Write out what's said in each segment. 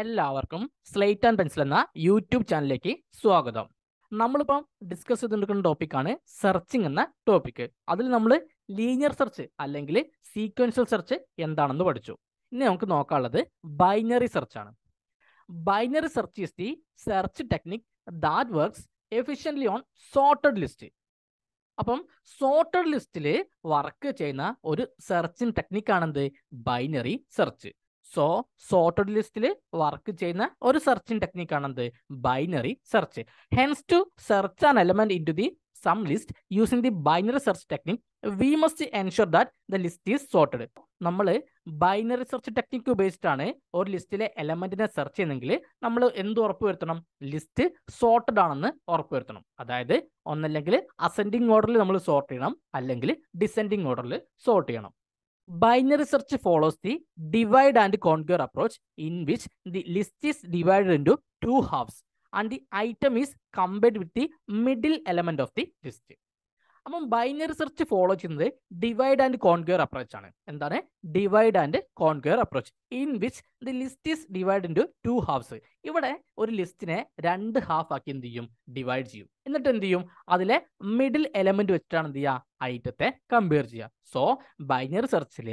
എല്ലാവർക്കും slate and pencil എന്ന YouTube ചാനലിലേക്ക് സ്വാഗതം നമ്മളിപ്പം ഡിസ്കസ് ചെയ്തുകൊണ്ടിരിക്കുന്ന ടോപ്പിക്കാണ് സെർച്ചിങ് എന്ന ടോപ്പിക് അതിൽ നമ്മൾ ലീനിയർ സെർച്ച് അല്ലെങ്കിൽ സീക്വൻഷ്യൽ സെർച്ച് എന്താണെന്ന് പഠിച്ചു ഇനി നമുക്ക് നോക്കാനുള്ളത് ബൈനറി സെർച്ച് ആണ് binary search is the search technique that works efficiently on sorted list അപ്പം സോർട്ടഡ് ലിസ്റ്റിൽ വർക്ക് ചെയ്യുന്ന ഒരു സെർച്ചിങ് ടെക്നിക്കാണെന്ത് ബൈനറി സെർച്ച് സോ സോർട്ടഡ് ലിസ്റ്റിൽ വർക്ക് ചെയ്യുന്ന ഒരു സെർച്ചിങ് ടെക്നിക്കാണ് എന്ത് binary search hence to search an element into the some list using the binary search technique we must ensure that the list is sorted നമ്മൾ binary search technique ഉപയോഗിച്ചിട്ടാണ് ഒരു ലിസ്റ്റിലെ എലമെന്റിനെ search ചെയ്യുന്നെങ്കിൽ നമ്മൾ എന്ത് ഉറപ്പുവരുത്തണം ലിസ്റ്റ് സോർട്ടഡ് ആണെന്ന് ഉറപ്പുവരുത്തണം അതായത് ഒന്നല്ലെങ്കിൽ അസെൻഡിങ് ഓർഡറിൽ നമ്മൾ സോർട്ട് ചെയ്യണം അല്ലെങ്കിൽ ഡിസെൻഡിങ് ഓർഡറിൽ സോർട്ട് ചെയ്യണം binary search follows the divide and conquer approach in which the list is divided into two halves and the item is compared with the middle element of the list. അപ്പം binary search follow ചെയ്യുന്നത് divide and conquer approach ആണ് എന്താണ് divide and conquer approach in which the list is divide into two halves ഇവിടെ ഒരു ലിസ്റ്റിനെ രണ്ട് half ആക്കി എന്ത് ചെയ്യും ഡിവൈഡ് ചെയ്യും എന്നിട്ട് എന്ത് ചെയ്യും അതിലെ മിഡിൽ എലമെന്റ് വെച്ചിട്ടാണ് എന്ത് ചെയ്യുക ഐറ്റത്തെ കമ്പയർ ചെയ്യുക സോ ബൈനറി സെർച്ചിൽ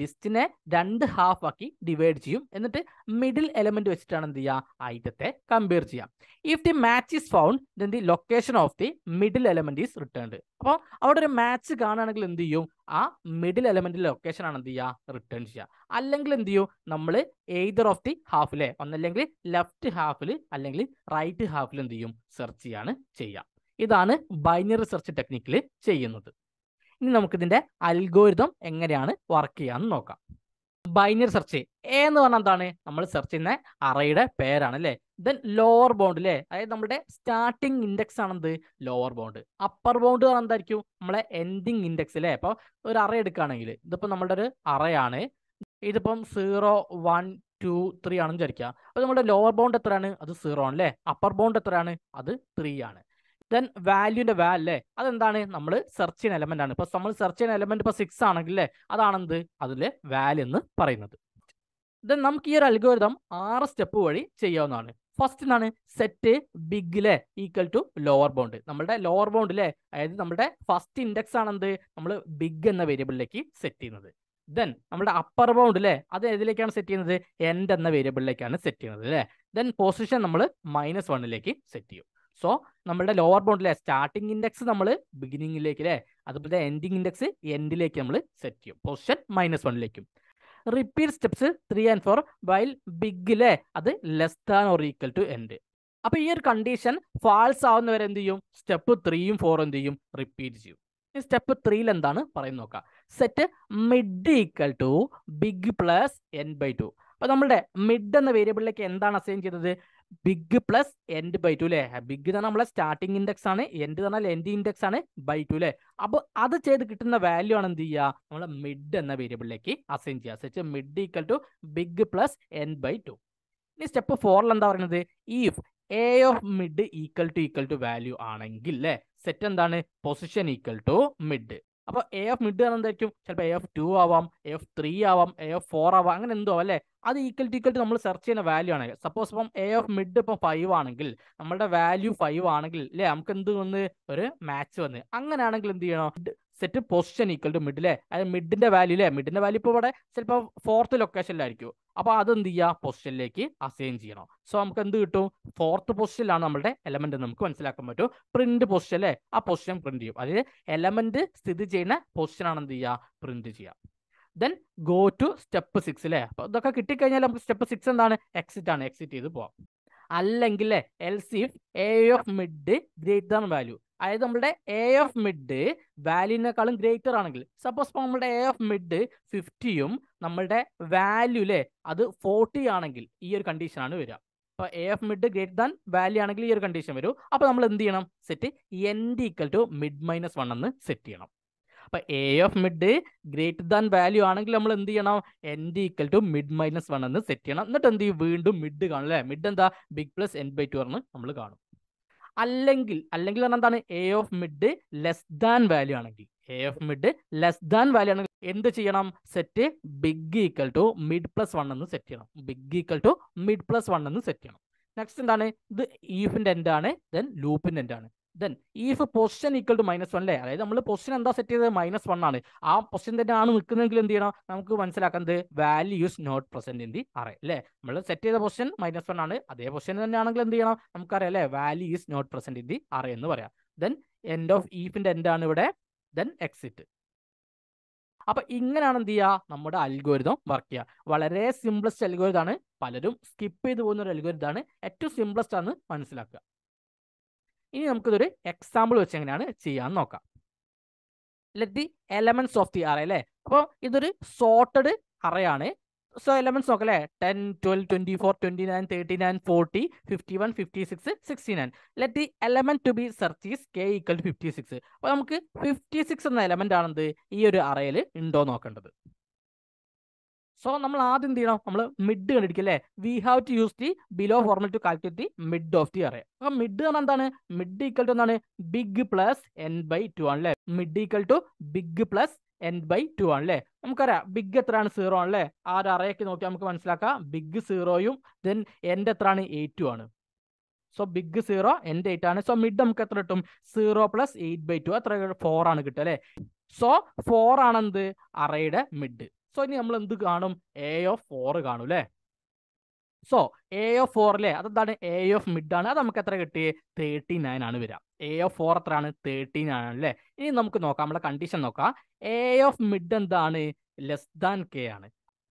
ലിസ്റ്റിനെ രണ്ട് ഹാഫ് ആക്കി ഡിവൈഡ് ചെയ്യും എന്നിട്ട് മിഡിൽ എലമെന്റ് വെച്ചിട്ടാണ് എന്ത് ചെയ്യുക ഐറ്റത്തെ കമ്പയർ ചെയ്യുക if the match is found then the location of the middle element is returned അപ്പോൾ അവിടെ ഒരു മാച്ച് കാണുകയാണെങ്കിൽ എന്ത് ചെയ്യും ആ മിഡിൽ എലമെന്റ് ലൊക്കേഷൻ ആണ് എന്ത് ചെയ്യുക റിട്ടേൺ ചെയ്യുക അല്ലെങ്കിൽ എന്ത് ചെയ്യും നമ്മൾ എയ്തർ ഓഫ് ദി ഹാഫിലെ ഒന്നല്ലെങ്കിൽ ലെഫ്റ്റ് ഹാഫിൽ അല്ലെങ്കിൽ റൈറ്റ് ഹാഫിൽ എന്ത് ചെയ്യും സെർച്ച് ചെയ്യാണ് ചെയ്യുക ഇതാണ് ബൈനറി സെർച്ച് ടെക്നിക്കിൽ ചെയ്യുന്നത് ഇനി നമുക്കിതിൻ്റെ അൽഗോരിതം എങ്ങനെയാണ് വർക്ക് ചെയ്യാമെന്ന് നോക്കാം ബൈനറി സെർച്ച് എ എന്ന് പറഞ്ഞാൽ എന്താണ് നമ്മൾ സെർച്ച് ചെയ്യുന്ന അറയുടെ പേരാണ് അല്ലേ ദെൻ ലോവർ ബോണ്ട് അല്ലേ അതായത് നമ്മുടെ സ്റ്റാർട്ടിങ് ഇൻഡെക്സ് ആണെന്ത് ലോവർ ബോണ്ട് അപ്പർ ബോണ്ട് പറഞ്ഞാൽ എന്തായിരിക്കും നമ്മളെ എൻഡിങ് ഇൻഡെക്സ് അല്ലേ അപ്പോൾ ഒരു അറ എടുക്കുകയാണെങ്കിൽ ഇതിപ്പോൾ നമ്മുടെ ഒരു അറയാണ് ഇതിപ്പം സീറോ വൺ ടു ത്രീ ആണെന്ന് വിചാരിക്കുക അപ്പോൾ നമ്മുടെ ലോവർ ബോണ്ട് എത്രയാണ് അത് സീറോ ആണ് അല്ലേ അപ്പർ ബോണ്ട് എത്രയാണ് അത് ത്രീ ആണ് ദെൻ വാല്യൂന്റെ വാ അല്ലേ അതെന്താണ് നമ്മൾ സെർച്ച് ചെയ്യുന്ന എലമെന്റ് ആണ് ഇപ്പൊ നമ്മൾ സെർച്ച് ചെയ്യുന്ന എലമെന്റ് ഇപ്പൊ സിക്സ് ആണെങ്കിൽ അല്ലേ അതാണെന്ത് അതിലെ വാല് എന്ന് പറയുന്നത് ദെൻ നമുക്ക് ഈ ഒരു അൽഗോരിതം ആറ് സ്റ്റെപ്പ് വഴി ചെയ്യാവുന്നതാണ് ഫസ്റ്റ് എന്താണ് സെറ്റ് ബിഗിലെ ഈക്വൽ ടു ലോവർ ബൗണ്ട് നമ്മുടെ ലോവർ ബൗണ്ട് ബൗണ്ടിലെ അതായത് നമ്മുടെ ഫസ്റ്റ് ഇൻഡെക്സ് ആണെന്ത് നമ്മൾ ബിഗ് എന്ന വേരിയബിളിലേക്ക് സെറ്റ് ചെയ്യുന്നത് ദെൻ നമ്മുടെ അപ്പർ ബൗണ്ട് അല്ലേ അത് ഏതിലേക്കാണ് സെറ്റ് ചെയ്യുന്നത് എൻഡ് എന്ന വേരിയബിളിലേക്കാണ് സെറ്റ് ചെയ്യുന്നത് അല്ലേ ദെൻ പൊസിഷൻ നമ്മൾ മൈനസ് വണ്ണിലേക്ക് സെറ്റ് ചെയ്യും സോ നമ്മുടെ ലോവർ ബോണ്ടിലെ സ്റ്റാർട്ടിംഗ് ഇൻഡെക്സ് നമ്മൾ ബിഗിനിങ്ങിലേക്ക് അല്ലേ അതുപോലെ എൻഡിങ് ഇൻഡെക്സ് എൻഡിലേക്ക് നമ്മൾ സെറ്റ് ചെയ്യും പൊസിഷൻ മൈനസ് വണ്ണിലേക്കും repeat steps three and four while ബിഗിലെ അത് less than or equal to end അപ്പൊ ഈ ഒരു കണ്ടീഷൻ ഫാൾസ് ആവുന്നവരെ എന്ത് ചെയ്യും സ്റ്റെപ്പ് ത്രീയും ഫോറും എന്ത് ചെയ്യും റിപ്പീറ്റ് ചെയ്യും ഈ സ്റ്റെപ്പ് ത്രീയിൽ എന്താണ് പറയുന്നത് നോക്കാം set mid equal to beg plus N by two അപ്പൊ നമ്മുടെ മിഡ് എന്ന വേരിയബിളിലേക്ക് എന്താണ് അസൈൻ ചെയ്തത് beg plus end by two അല്ലേ ബിഗ് തന്നെ നമ്മളെ സ്റ്റാർട്ടിംഗ് ഇൻഡെക്സ് ആണ് എൻഡ് പറഞ്ഞാൽ എൻഡ് ഇൻഡെക്സ് ആണ് ബൈ ടു അല്ലേ അപ്പോൾ അത് ചെയ്ത് കിട്ടുന്ന വാല്യൂ ആണ് എന്ത് ചെയ്യുക നമ്മളെ മിഡ് എന്ന വേരിയബിളിലേക്ക് അസൈൻ ചെയ്യുക set mid equal to beg plus N by two ഇനി സ്റ്റെപ്പ് ഫോറിൽ എന്താ പറയുന്നത് if A of mid equal to equal to value ആണെങ്കിൽ അല്ലേ സെറ്റ് എന്താണ് പൊസിഷൻ ഈക്വൽ ടു മിഡ് അപ്പോൾ എ എഫ് മിഡ് എന്ന് എന്തായിരിക്കും ചിലപ്പോൾ എ എഫ് ടു ആവാം എ എഫ് ത്രീ ആവാം എ എഫ് ഫോർ ആവാം അങ്ങനെ എന്തോ അല്ലേ അത് ഈക്വൽ ടു ഈക്വൽ ടു നമ്മൾ സെർച്ച് ചെയ്യുന്ന വാല്യൂ ആണ് സപ്പോസ് ഇപ്പം എ എഫ് മിഡ് ഇപ്പം ഫൈവ് ആണെങ്കിൽ നമ്മളുടെ വാല്യൂ ഫൈവ് ആണെങ്കിൽ അല്ലേ നമുക്ക് എന്ത് വന്ന് ഒരു മാച്ച് വന്ന് അങ്ങനെയാണെങ്കിൽ എന്ത് ചെയ്യണം set position equal to mid അല്ലേ അതായത് മിഡിന്റെ വാല്യൂ അല്ലേ മിഡിന്റെ വാല്യൂ ഇപ്പോൾ ഇവിടെ ചിലപ്പോൾ ഫോർത്ത് ലൊക്കേഷനിലായിരിക്കും അപ്പോൾ അത് എന്ത് ചെയ്യുക പൊസിഷനിലേക്ക് അസൈൻ ചെയ്യണം സോ നമുക്ക് എന്ത് കിട്ടും ഫോർത്ത് പൊസിഷനിലാണ് നമ്മുടെ എലമെന്റ് നമുക്ക് മനസ്സിലാക്കാൻ പറ്റും പ്രിന്റ് പൊസിഷൻ അല്ലേ ആ പൊസിഷൻ പ്രിന്റ് ചെയ്യും അതായത് എലമെന്റ് സ്ഥിതി ചെയ്യുന്ന പൊസിഷനാണ് എന്ത് ചെയ്യുക പ്രിന്റ് ചെയ്യുക then go to step six അല്ലേ അപ്പോൾ ഇതൊക്കെ കിട്ടിക്കഴിഞ്ഞാൽ നമുക്ക് സ്റ്റെപ്പ് സിക്സ് എന്താണ് എക്സിറ്റ് ആണ് എക്സിറ്റ് ചെയ്ത് പോവാം അല്ലെങ്കിൽ else if A of mid greater than value അതായത് നമ്മുടെ എ ഓഫ് മിഡ് വാല്യൂനേക്കാളും ഗ്രേറ്റർ ആണെങ്കിൽ സപ്പോസ് ഇപ്പോൾ നമ്മുടെ എ ഓഫ് മിഡ് ഫിഫ്റ്റിയും നമ്മുടെ വാല്യൂ അല്ലേ അത് ഫോർട്ടി ആണെങ്കിൽ ഈ ഒരു കണ്ടീഷനാണ് വരിക അപ്പോൾ A of mid greater than value ആണെങ്കിൽ ഈ ഒരു കണ്ടീഷൻ വരും അപ്പോൾ നമ്മൾ എന്ത് ചെയ്യണം set end equal to mid minus one എന്ന് സെറ്റ് ചെയ്യണം അപ്പോൾ A of mid greater than value ആണെങ്കിൽ നമ്മൾ എന്ത് ചെയ്യണം end equal to mid minus one എന്ന് സെറ്റ് ചെയ്യണം എന്നിട്ട് എന്ത് ചെയ്യും വീണ്ടും മിഡ് കാണും അല്ലേ മിഡ് എന്താ beg plus N by two എന്ന് നമ്മൾ കാണും അല്ലെങ്കിൽ അല്ലെങ്കിൽ പറഞ്ഞാൽ എന്താണ് A of mid less than value ആണെങ്കിൽ A of mid less than value ആണെങ്കിൽ എന്ത് ചെയ്യണം set beg equal to mid plus one എന്ന് സെറ്റ് ചെയ്യണം beg equal to mid plus one എന്ന് സെറ്റ് ചെയ്യണം നെക്സ്റ്റ് എന്താണ് ഇത് ഈഫിൻ്റെ എൻഡാണ് ദെൻ ലൂപ്പിൻ്റെ എൻഡാണ് then if position equal to minus one അല്ലേ അതായത് നമ്മൾ പൊസിഷൻ എന്താ സെറ്റ് ചെയ്തത് മൈനസ് വൺ ആണ് ആ പൊസിഷൻ തന്നെ ആണ് നിൽക്കുന്നതെങ്കിൽ എന്ത് ചെയ്യണം നമുക്ക് മനസ്സിലാക്കുന്നത് values not present in the array അല്ലേ നമ്മൾ സെറ്റ് ചെയ്ത പൊസിഷൻ മൈനസ് വൺ ആണ് അതേ പൊസിഷൻ തന്നെ ആണെങ്കിൽ എന്ത് ചെയ്യണം നമുക്കറിയാം അല്ലേ values not present in the array എന്ന് പറയാം ദെൻ എൻഡ് ഓഫ് ഈഫിന്റെ എൻഡ് ആണ് ഇവിടെ ദെൻ എക്സിറ്റ് അപ്പൊ ഇങ്ങനെയാണ് എന്ത് ചെയ്യുക നമ്മുടെ അൽഗോരിതം വർക്ക് ചെയ്യുക വളരെ സിംപ്ലസ്റ്റ് അൽഗോരിതാണ് പലരും സ്കിപ്പ് ചെയ്തു പോകുന്ന ഒരു അൽഗോരിതാണ് ഏറ്റവും സിംപ്ലസ്റ്റ് ആണ് മനസ്സിലാക്കുക ഇനി നമുക്കിതൊരു എക്സാമ്പിൾ വെച്ച് എങ്ങനെയാണ് ചെയ്യാൻ നോക്കാം let the elements of the array അല്ലേ അപ്പോൾ ഇതൊരു സോർട്ടഡ് അറയാണ് സോ എലമെന്റ്സ് നോക്കാം അല്ലേ ten twelve twenty four twenty nine thirty nine forty fifty one fifty six sixty nine let the element to be search is K equal to fifty six അപ്പോൾ നമുക്ക് fifty six എന്ന element ആണെന്ത് ഈ ഒരു അറയിൽ ഉണ്ടോ നോക്കേണ്ടത് സോ നമ്മൾ ആദ്യം എന്ത് ചെയ്യണം നമ്മൾ മിഡ് കണ്ടിരിക്കും അല്ലേ we have to use the below formula to calculate the mid of the array അപ്പൊ മിഡ് പറഞ്ഞാൽ എന്താണ് മിഡ് ഈക്വൽ ടു എന്താണ് beg plus N by two ആണ് അല്ലേ mid equal to beg plus N by two ആണ് അല്ലേ നമുക്കറിയാം big എത്രയാണ് സീറോ ആണ് അല്ലേ ആ ഒരു അറയൊക്കെ നോക്കിയാൽ നമുക്ക് മനസ്സിലാക്കാം ബിഗ് സീറോയും ദെൻ എൻ്റെ എത്രയാണ് എയ്റ്റ് ആണ് സോ ബിഗ് സീറോ എൻ്റെ എയ്റ്റ് ആണ് സോ മിഡ് നമുക്ക് എത്ര കിട്ടും zero plus eight by two അത്ര ഫോർ ആണ് കിട്ടുക അല്ലേ സോ ഫോർ ആണെന്ത് അറയുടെ മിഡ് സോ ഇനി നമ്മൾ എന്ത് കാണും എ ഓഫ് ഫോർ കാണും അല്ലേ സോ എ ഓഫ് ഫോർ അല്ലേ അതെന്താണ് എ ഓഫ് മിഡ് ആണ് അത് നമുക്ക് എത്ര കിട്ടി തേർട്ടി നയൻ ആണ് വരിക എ ഓഫ് ഫോർ എത്രയാണ് തേർട്ടി നയൻ ആണ് അല്ലേ ഇനി നമുക്ക് നോക്കാം നമ്മുടെ കണ്ടീഷൻ നോക്കാം എ ഓഫ് മിഡ് എന്താണ് ലെസ് ദാൻ കെ ആണ്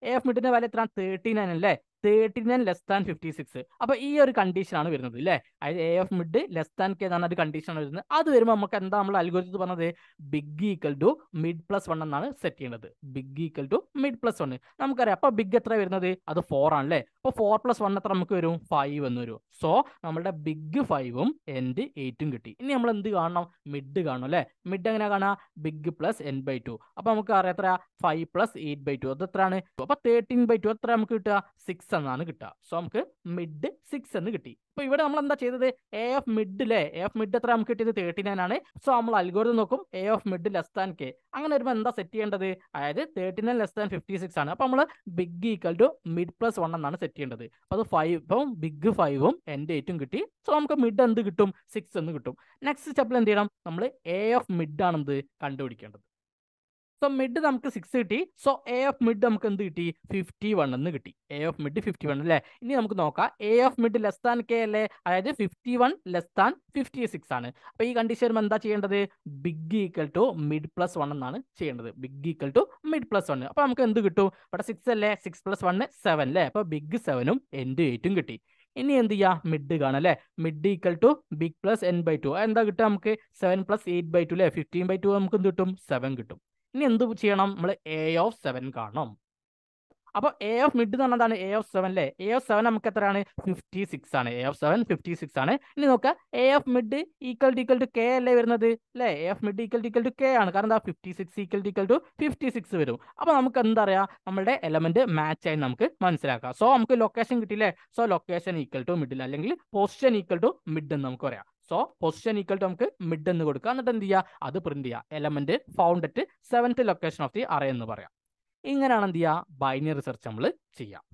എ ഓഫ് മിഡിന്റെ വില എത്രയാണ് തേർട്ടി നയൻ അല്ലേ thirty nine less than fifty six അപ്പോൾ ഈ ഒരു കണ്ടീഷനാണ് വരുന്നത് അല്ലേ അതായത് A of mid less than K എന്നാണ് ഒരു കണ്ടീഷനാണ് വരുന്നത് അത് വരുമ്പോൾ നമുക്ക് എന്താ നമ്മൾ അൽഗോരിതത്തിൽ പറഞ്ഞത് beg equal to mid plus one എന്നാണ് സെറ്റ് ചെയ്യേണ്ടത് beg equal to mid plus one നമുക്കറിയാം അപ്പോൾ ബിഗ് എത്ര വരുന്നത് അത് ഫോർ ആണ് അല്ലേ അപ്പോൾ ഫോർ പ്ലസ് വൺ എത്ര നമുക്ക് വരും ഫൈവ് എന്ന് വരും സോ നമ്മുടെ ബിഗ് ഫൈവും എൻഡ് എയ്റ്റും കിട്ടി ഇനി നമ്മൾ എന്ത് കാണണം മിഡ് കാണും അല്ലേ മിഡ് എങ്ങനെ കാണാ beg plus N by two അപ്പോൾ നമുക്ക് അറിയാം എത്ര five plus eight by two അത് എത്രയാണ് അപ്പോൾ തേർട്ടീൻ ബൈ ടു എത്ര നമുക്ക് കിട്ടുക സിക്സ് എന്നാണ് കിട്ടുക സോ നമുക്ക് മിഡ് സിക്സ് എന്ന് കിട്ടി ഇപ്പൊ ഇവിടെ നമ്മൾ എന്താ ചെയ്തത് എ ഓഫ് മിഡ് അല്ലേ എ ഓഫ് മിഡ് എത്ര നമുക്ക് കിട്ടിയത് തേർട്ടി നയൻ ആണ് സോ നമ്മൾ അൽഗോരിതം നോക്കും A of mid less than K അങ്ങനെ വരുമ്പോൾ എന്താ സെറ്റ് ചെയ്യേണ്ടത് അതായത് thirty nine less than fifty six ആണ് അപ്പൊ നമ്മൾ beg equal to mid plus one എന്നാണ് സെറ്റ് ചെയ്യേണ്ടത് അപ്പൊ അത് ഫൈവ് ഇപ്പം ബിഗ് ഫൈവും എൻ്റെ എയ്റ്റും കിട്ടി സോ നമുക്ക് മിഡ് എന്ത് കിട്ടും സിക്സ് എന്ന് കിട്ടും നെക്സ്റ്റ് സ്റ്റെപ്പിൽ എന്ത് ചെയ്യണം നമ്മൾ എ ഓഫ് മിഡ് ആണെന്ന് കണ്ടുപിടിക്കേണ്ടത് സോ മിഡ് നമുക്ക് സിക്സ് കിട്ടി സോ എ ഓഫ് മിഡ് നമുക്ക് എന്ത് കിട്ടി ഫിഫ്റ്റി വൺ എന്ന് കിട്ടി A of mid fifty one അല്ലേ ഇനി നമുക്ക് നോക്കാം A of mid less than K അല്ലേ അതായത് fifty one less than fifty six ആണ് അപ്പോൾ ഈ കണ്ടീഷൻ വരുമ്പോൾ എന്താ ചെയ്യേണ്ടത് beg equal to mid plus one എന്നാണ് ചെയ്യേണ്ടത് beg equal to mid plus one അപ്പോൾ നമുക്ക് എന്ത് കിട്ടും ഇവിടെ സിക്സ് അല്ലേ സിക്സ് പ്ലസ് വൺ സെവൻ അല്ലേ അപ്പോൾ ബിഗ് സെവനും എൻഡ് എയ്റ്റും കിട്ടി ഇനി എന്ത് ചെയ്യുക മിഡ് കാണാം അല്ലേ mid equal to beg plus N by two എന്താ കിട്ടുക നമുക്ക് seven plus eight by two അല്ലേ ഫിഫ്റ്റീൻ ബൈ ടു നമുക്ക് എന്ത് കിട്ടും സെവൻ കിട്ടും ഇനി എന്ത് ചെയ്യണം നമ്മൾ എ ഓഫ് സെവൻ കാണണം അപ്പോൾ എ ഓഫ് മിഡ് എന്ന് പറഞ്ഞതാണ് എ ഓഫ് സെവൻ അല്ലേ എ ഓഫ് സെവൻ നമുക്ക് എത്രയാണ് ഫിഫ്റ്റി സിക്സ് ആണ് A of seven fifty six ആണ് ഇനി നോക്കുക A of mid equal to equal to K അല്ലേ വരുന്നത് അല്ലേ A of mid equal to equal to K ആണ് കാരണം എന്താ fifty six equal to equal to fifty six വരും അപ്പോൾ നമുക്ക് എന്തറിയാം നമ്മുടെ എലമെന്റ് മാച്ച് ആയി നമുക്ക് മനസ്സിലാക്കാം സോ നമുക്ക് ലൊക്കേഷൻ കിട്ടിയില്ലേ so location equal to middle അല്ലെങ്കിൽ പൊസിഷൻ ഈക്വൽ ടു മിഡ് എന്ന് നമുക്ക് പറയാം സോ പൊസിഷൻ ഈക്വൽ ടു നമുക്ക് മിഡ് എന്ന് കൊടുക്കുക എന്നിട്ട് എന്ത് ചെയ്യുക അത് പ്രിന്റ് ചെയ്യുക element found at seventh location of the array എന്ന് പറയാം ഇങ്ങനെയാണ് എന്ത് ചെയ്യുക ബൈനറി സെർച്ച് നമ്മൾ ചെയ്യാം